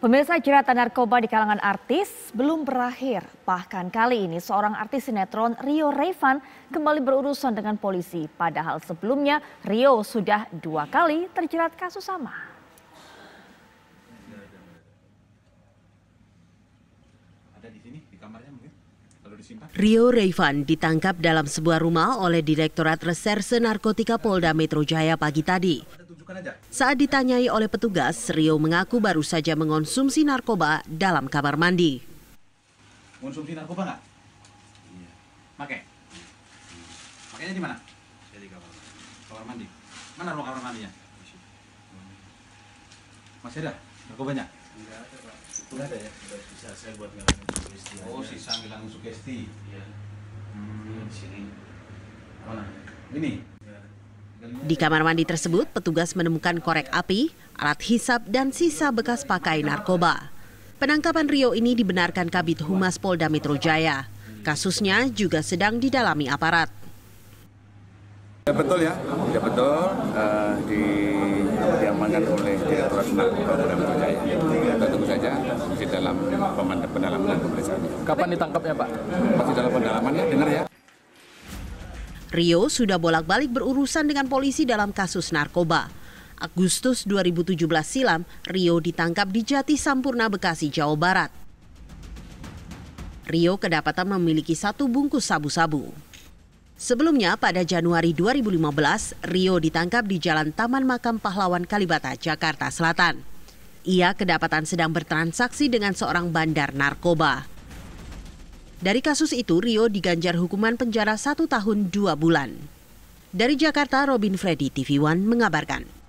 Pemirsa jeratan narkoba di kalangan artis belum berakhir. Bahkan kali ini seorang artis sinetron Rio Revan kembali berurusan dengan polisi. Padahal sebelumnya Rio sudah dua kali terjerat kasus sama. Ada di sini di kamarnya. Rio Reifan ditangkap dalam sebuah rumah oleh Direktorat Reserse Narkotika Polda Metro Jaya pagi tadi. Saat ditanyai oleh petugas, Rio mengaku baru saja mengonsumsi narkoba dalam kamar mandi. Konsumsi narkoba nggak? Iya. Pakai? Pakainya di mana? Saya di kamar. Kamar mandi. Mana ruang kamar mandinya? Masih ada narkobanya? Enggak ada ya bisa saya buat ngilangin sugesti oh aja. sisa ngilangin sugesti iya hmm. Iya, di sini mana ini iya. di kamar mandi tersebut, petugas menemukan korek api, alat hisap, dan sisa bekas pakai narkoba. Penangkapan Rio ini dibenarkan Kabit Humas Polda Metro Jaya. Kasusnya juga sedang didalami aparat. Ya betul ya, ya betul uh, di, diamankan oleh Direktorat Narkoba Polda Metro Jaya pendalaman pemeriksaan. Kapan ditangkapnya Pak? Masih dalam pendalaman ya, dengar ya. Rio sudah bolak-balik berurusan dengan polisi dalam kasus narkoba. Agustus 2017 silam, Rio ditangkap di Jati Sampurna, Bekasi, Jawa Barat. Rio kedapatan memiliki satu bungkus sabu-sabu. Sebelumnya, pada Januari 2015, Rio ditangkap di Jalan Taman Makam Pahlawan Kalibata, Jakarta Selatan. Ia kedapatan sedang bertransaksi dengan seorang bandar narkoba. Dari kasus itu, Rio diganjar hukuman penjara satu tahun dua bulan. Dari Jakarta, Robin Freddy, TV One mengabarkan.